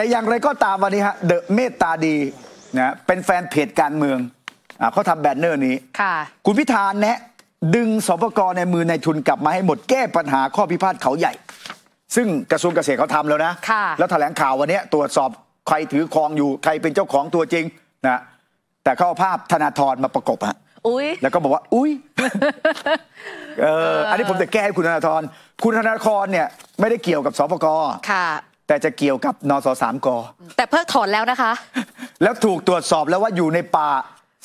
แต่อย่างไรก็ตามวันนี้ฮะเดอะเมตตาดีนะเป็นแฟนเพจการเมืองอเขาทำแบนเนอร์นี้ค่ะคุณพิธานแนะ ดึงสปกรในมือในทุนกลับมาให้หมดแก้ปัญหาข้อพิพาทเขาใหญ่ ซึ่งกระทรวงเกษตรเขาทำแล้วนะค่ะแล้วแถลงข่าววันนี้ตรวจสอบใครถือครองอยู่ใครเป็นเจ้าของตัวจริงนะแต่เขาเอาภาพธนาธรมาประกบฮะอุ้ยแล้วก็บอกว่าอุ้ยเอออันนี้ผมจะแก้ให้คุณธนาธรคุณธนาธรเนี่ยไม่ได้เกี่ยวกับสปกค่ะแต่จะเกี่ยวกับนสสามกแต่เพิกถอนแล้วนะคะ แล้วถูกตรวจสอบแล้วว่าอยู่ในป่า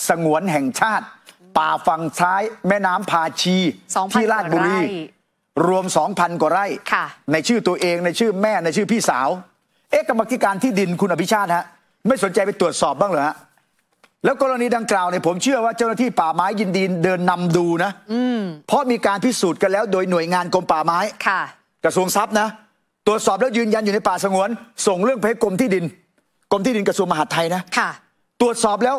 สงวนแห่งชาติ ป่าฝั่งซ้ายแม่น้ำพาชีที่ราชบุรีรวม2,000กว่าไร่ในชื่อตัวเองในชื่อแม่ในชื่อพี่สาว เอ๊ะกรรมการที่ดินคุณอภิชาติฮะไม่สนใจไปตรวจสอบบ้างเหรอฮะแล้วกรณีดังกล่าวเนี่ยผมเชื่อว่าเจ้าหน้าที่ป่าไม้ยินดีเดินนำดูนะเพราะมีการพิสูจน์กันแล้ว โดยหน่วยงานกรมป่าไม้ค่ะ กระทรวงทรัพย์นะตรวจสอบแล้วยืนยันอยู่ในป่าสงวน ส่งเรื่องไปกรมที่ดินกรมที่ดินกระทรวงมหาดไทยนะค่ะ ตรวจสอบแล้ว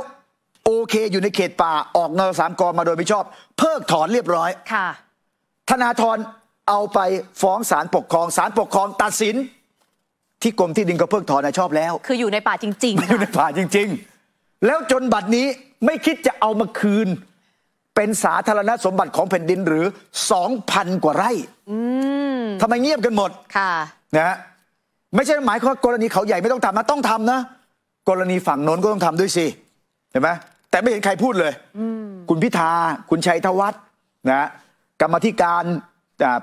โอเคอยู่ในเขตป่าออกนสามกมาโดยไม่ชอบ เพิกถอนเรียบร้อยค่ะ ธนาธรเอาไปฟ้องศาลปกครองศาลปกครองตัดสิน ที่กรมที่ดินก็เพิกถอนนะชอบแล้ว คืออยู่ในป่าจริงๆอยู่ในป่าจริง ๆ แล้วจนบัดนี้ไม่คิดจะเอามาคืน เป็นสาธารณสมบัติของแผ่นดินหรือ2,000กว่าไร่ทำไมเงียบกันหมดค่ะนะฮะไม่ใช่หมายความกรณีเขาใหญ่ไม่ต้องทำนะต้องทำนะกรณีฝั่งโน้นก็ต้องทำด้วยสิเห็นไหมแต่ไม่เห็นใครพูดเลยคุณพิธา คุณชัยธวัฒน์นะกรรมธิการ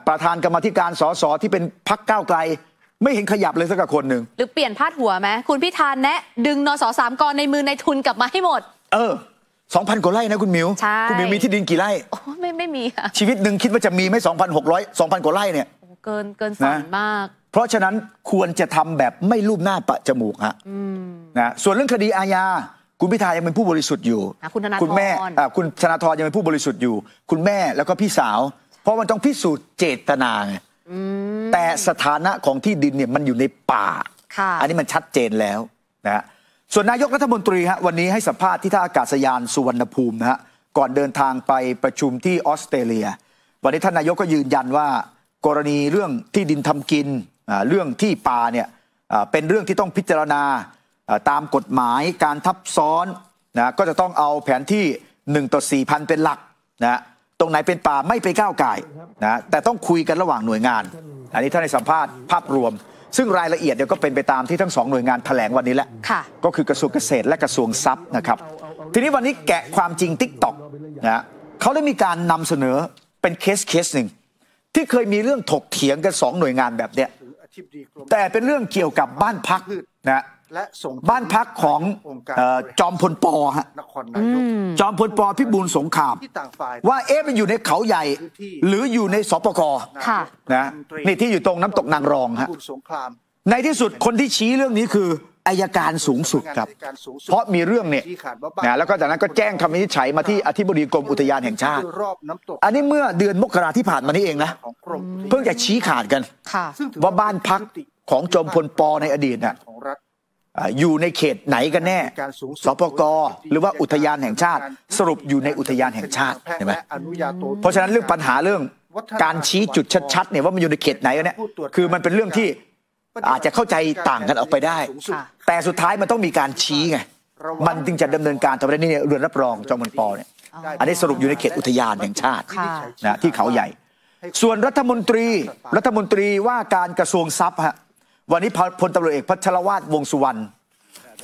ประธานกรรมธิการสสที่เป็นพักก้าวไกล ไม่เห็นขยับเลยสักคนหนึ่งหรือเปลี่ยนพาดหัวไหมคุณพิธาแนะดึงนสสามกรในมือในทุนกลับมาให้หมด เออสองพันกว่าไร่นะคุณมิวคุณมิวมีที่ดินกี่ไร่โอ้ไม่ไม่มีชีวิตหนึ่งคิดว่าจะมีไม่สองพันหกร้อยสองพันกว่าไร่เนี่ย เกินเกินสันมากเพราะฉะนั้นควรจะทำแบบไม่รูปหน้าปะจมูกฮะนะส่วนเรื่องคดีอาญา คุณพิธายังเป็นผู้บริสุทธิ์อยู่คุณแม่คุณธนาธรยังเป็นผู้บริสุทธิ์อยู่ คุณแม่แล้วก็พี่สาว เพราะมันต้องพิสูจน์เจตนาไงแต่สถานะของที่ดินเนี่ยมันอยู่ในป่าอันนี้มันชัดเจนแล้วนะส่วนนายกรัฐมนตรีฮะวันนี้ให้สัมภาษณ์ที่ท่าอากาศยานสุวรรณภูมินะฮะก่อนเดินทางไปประชุมที่ออสเตรเลียวันนี้ท่านนายกก็ยืนยันว่า กรณีเรื่องที่ดินทำกินเรื่องที่ป่าเนี่ยเป็นเรื่องที่ต้องพิจารณาตามกฎหมายการทับซ้อนนะก็จะต้องเอาแผนที่1ต่อ4พันเป็นหลักนะตรงไหนเป็นป่าไม่ไปก้าวไก่นะแต่ต้องคุยกันระหว่างหน่วยงานอันนี้ท่านในสัมภาษณ์ภาพรวม ซึ่งรายละเอียดเดี๋ยวก็เป็นไปตามที่ทั้งสองหน่วยงานแถลงวันนี้แหละก็คือกระทรวงเกษตรและกระทรวงทรัพย์นะครับทีนี้วันนี้แกะความจริงติ๊กต็อกนะเขาได้มีการนำเสนอเป็นเคสเคสหนึ่งที่เคยมีเรื่องถกเถียงกันสองหน่วยงานแบบเนี้ยแต่เป็นเรื่องเกี่ยวกับบ้านพักนะและส่งบ้านพักของจอมพลปอฮะจอมพลปอพิบูลสงครามว่าเอ๊ะมันอยู่ในเขาใหญ่ หรืออยู่ในสปกนะนี่ที่อยู่ตรงน้ำตกนางรองฮะในที่สุดคนที่ชี้เรื่องนี้คืออายการสูงสุดครับ เพราะมีเรื่องเนี่ยนะแล้วก็จากนั้นก็แจ้งคำวินิจฉัยมาที่อธิบดีกรมอุทยานแห่งชาติ อันนี้เมื่อเดือนมกราที่ผ่านมานี้เองนะเพิ่งจะชี้ขาดกันว่าบ้านพักของจมพลปอในอดีตน่ะอยู่ในเขตไหนกันแน่สปกหรือว่าอุทยานแห่งชาติ สรุปอยู่ในอุทยานแห่งชาติเห็นไหมเพราะฉะนั้นเรื่องปัญหาเรื่องการชี้จุดชัดๆเนี่ยว่ามันอยู่ในเขตไหนกันเนี่ยคือมันเป็นเรื่องที่อาจจะเข้าใจต่างกันออกไปได้ แต่สุดท้ายมันต้องมีการชี้ไง มันจึงจะดำเนินการต่อไปได้นี่เรือนรับรองจอมพลปอเนี่ย อันนี้สรุปอยู่ในเขตอุทยานแห่งชาตินะที่เขาใหญ่ ส่วนรัฐมนตรี รัฐมนตรีว่าการกระทรวงทรัพย์ฮะ วันนี้พลตำรวจเอกพัชรวาทวงสุวรรณ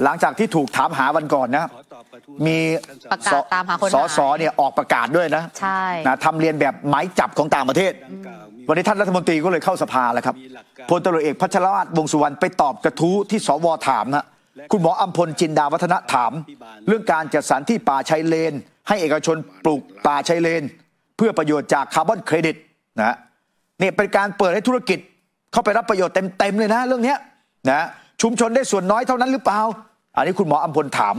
หลังจากที่ถูกถามหาวันก่อนนะ มีประกาศตามหาคนสอสอเนี่ยออกประกาศด้วยนะใช่นะทำเรียนแบบหมายจับของต่างประเทศวันนี้ท่านรัฐมนตรีก็เลยเข้าสภาแล้วครับพลตรเอกพัชรวาทวงสุวรรณไป ตอบกระทู้ที่สวถามนะคุณหมออัมพลจินดาวัฒนะถาม เรื่องการจัดสรรที่ป่าชายเลน ให้เอกชนปลูกป่าชายเลน เพื่อประโยชน์จากคาร์บอนเครดิตนะเนี่ยเป็นการเปิดให้ธุรกิจเข้าไปรับประโยชน์เต็มๆเลยนะเรื่องนี้นะชุมชนได้ส่วนน้อยเท่านั้นหรือเปล่าอันนี้คุณหมออัมพลถาม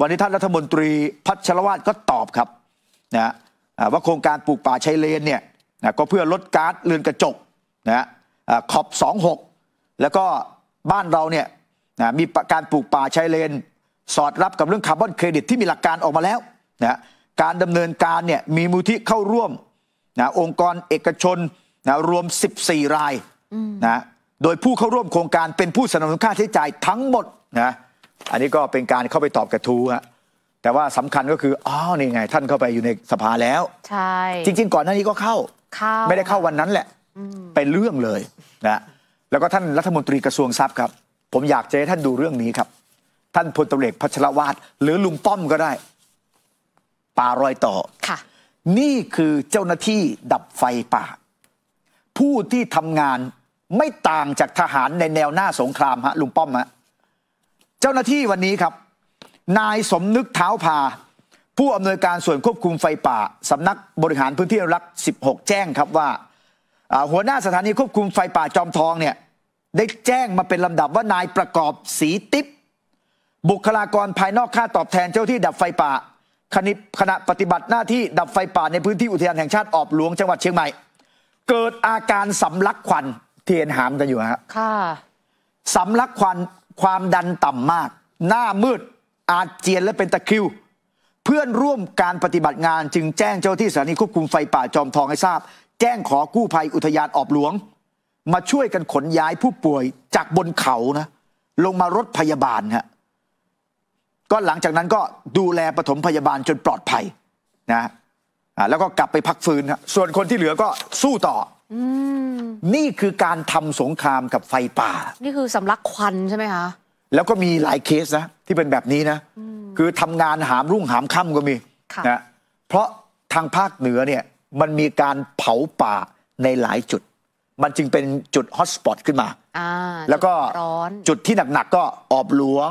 วันนี้ท่านรัฐมนตรีพัชรวาทก็ตอบครับนะว่าโครงการปลูกป่าชายเลนเนี่ยนะก็เพื่อลดกา๊าซเรือนกระจกนะขอบ 26 แล้วก็บ้านเราเนี่ยนะมีการปลูกป่าชายเลนสอดรับกับเรื่องคาร์บอนเครดิต ที่มีหลักการออกมาแล้วนะการดำเนินการเนี่ยมีมูลที่เข้าร่วมนะองค์กรเอกชนนะรวม 14 รายนะโดยผู้เข้าร่วมโครงการเป็นผู้สนับสนุนค่าใช้จ่ายทั้งหมดนะอันนี้ก็เป็นการเข้าไปตอบกระทู้ฮะแต่ว่าสำคัญก็คืออ๋อนี่ไงท่านเข้าไปอยู่ในสภาแล้วใช่จริงๆ ก่อนหน้านี้ก็เข้าไม่ได้เข้าวันนั้นแหละ เป็นเรื่องเลยนะแล้วก็ท่านรัฐมนตรีกระทรวงทรัพย์ครับ ผมอยากจะให้ท่านดูเรื่องนี้ครับ ท่านพลตะรวจพัชรวาดหรือลุงป้อมก็ได้ ป่ารอยต่อค่ะนี่คือเจ้าหน้าที่ดับไฟป่า ผู้ที่ทำงานไม่ต่างจากทหารในแนวหน้าสงครามฮะลุงป้อมฮะเจ้าหน้าที่วันนี้ครับ นายสมนึกเท้าพาผู้อำนวยการส่วนควบคุมไฟป่าสำนักบริหารพื้นที่อนุรักษ์16 แจ้งครับว่า หัวหน้าสถานีควบคุมไฟป่าจอมทองเนี่ยได้แจ้งมาเป็นลำดับว่านายประกอบสีติ๊บบุคลากรภายนอกค่าตอบแทนเจ้าที่ดับไฟป่าขณะปฏิบัติหน้าที่ดับไฟป่าในพื้นที่อุทยานแห่งชาติออบหลวงจังหวัดเชียงใหม่ เกิดอาการสำลักควันเทียนหามกันอยู่ฮะค่ะสำลักควันความดันต่ำมาก หน้ามืดอาเจียนและเป็นตะคริวพื่อนร่วมการปฏิบัติงานจึงแจ้งเจ้าที่สถานีควบคุมไฟป่าจอมทองให้ทราบ แจ้งขอกู้ภัยอุทยานออบหลวง มาช่วยกันขนย้ายผู้ป่วยจากบนเขานะ ลงมารถพยาบาลฮะก็หลังจากนั้นก็ดูแลปฐมพยาบาลจนปลอดภัยนะแล้วก็กลับไปพักฟื้นฮะส่วนคนที่เหลือก็สู้ต่อนี่คือการทำสงครามกับไฟป่านี่คือสำลักควันใช่ไหมคะแล้วก็มีหลายเคสนะที่เป็นแบบนี้นะคือทำงานหามรุ่งหามค่ำก็มีนะ เพราะทางภาคเหนือเนี่ย มันมีการเผาป่าในหลายจุด มันจึงเป็นจุดฮอตสปอตขึ้นมา แล้วก็จุดที่หนักๆก็ออบหลวง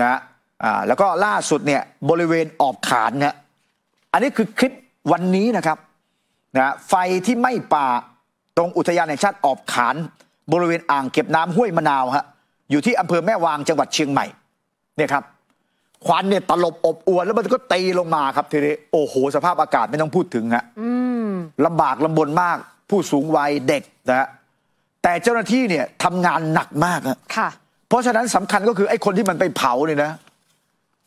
นะแล้วก็ล่าสุดเนี่ยบริเวณออบขานเนี่ยอันนี้คือคลิปวันนี้นะครับนะไฟที่ไม่ป่าตรงอุทยานแห่งชาติออบขาน บริเวณอ่างเก็บน้ำห้วยมะนาวฮะอยู่ที่อำเภอแม่วางจังหวัดเชียงใหม่เนี่ยครับควันเนี่ยตลบอบอวน แล้วมันก็ตีลงมาครับทีนี้โอ้โหสภาพอากาศไม่ต้องพูดถึงฮะลำบากลำบนมากผู้สูงวัยเด็กนะแต่เจ้าหน้าที่เนี่ยทำงานหนักมากค่ะ เพราะฉะนั้นสำคัญก็คือไอ้คนที่มันไปเผาเนี่ยนะ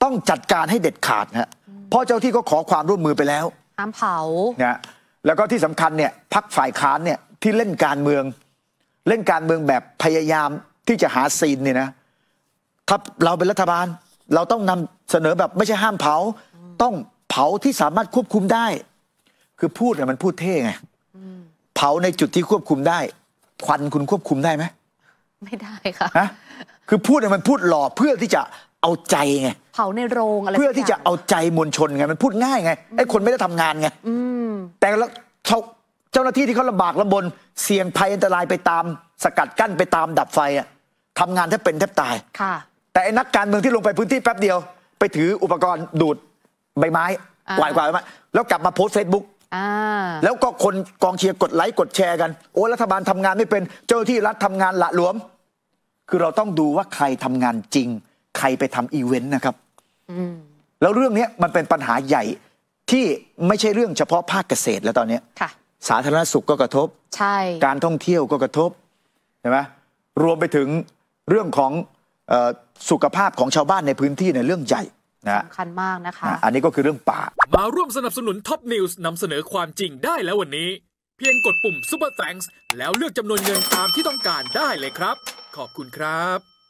ต้องจัดการให้เด็ดขาดนะเพราะเจ้าที่ก็ขอความร่วมมือไปแล้วห้ามเผานะแล้วก็ที่สำคัญเนี่ยพักฝ่ายค้านเนี่ยที่เล่นการเมือง เล่นการเมืองแบบพยายามที่จะหาซีนเนี่ยนะถ้าเราเป็นรัฐบาลเราต้องนำเสนอแบบไม่ใช่ห้ามเผา ต้องเผาที่สามารถควบคุมได้ คือพูดเนี่ยมันพูดเท่ไงเผาในจุดที่ควบคุมได้ควันคุณควบคุมได้ไหมไม่ได้ค่ะฮะคือพูดเนี่ยมันพูดหล่อเพื่อที่จะเอาใจไงเผาในโรงอะไรเพื่อที่จะเอาใจมวลชนไงมันพูดง่ายไงไอ้คนไม่ได้ทำงานไงแต่แล้วเขาเจ้าหน้าที่ที่เขาลำบากลำบนเสี่ยงภัยอันตรายไปตาม สกัดกั้นไปตามดับไฟอะทำงานแทบเป็นแทบตายค่ะแต่ไอ้นักการเมืองที่ลงไปพื้นที่แป๊บเดียวไปถืออุปกรณ์ดูดใบไม้กวาดกวาดมาแล้วกลับมาโพสเฟซบุ๊กแล้วก็คนกองเชียร์กดไลค์กดแชร์กัน โอ้รัฐบาลทำงานไม่เป็นเจ้าที่รัฐทำงานละหลวม คือเราต้องดูว่าใครทำงานจริง ใครไปทำอีเวนต์นะครับแล้วเรื่องนี้มันเป็นปัญหาใหญ่ที่ไม่ใช่เรื่องเฉพาะภาคเกษตรแล้วตอนนี้สาธารณสุขก็กระทบ ใช่ การท่องเที่ยวก็กระทบใช่ไหมรวมไปถึงเรื่องของสุขภาพของชาวบ้านในพื้นที่ในเรื่องใหญ่นะสำคัญมากนะคะ อันนี้ก็คือเรื่องป่ามาร่วมสนับสนุนท็อปนิวส์นำเสนอความจริงได้แล้ววันนี้ เพียงกดปุ่ม Super Thanks แล้วเลือกจำนวนเงินตามที่ต้องการได้เลยครับ ขอบคุณครับ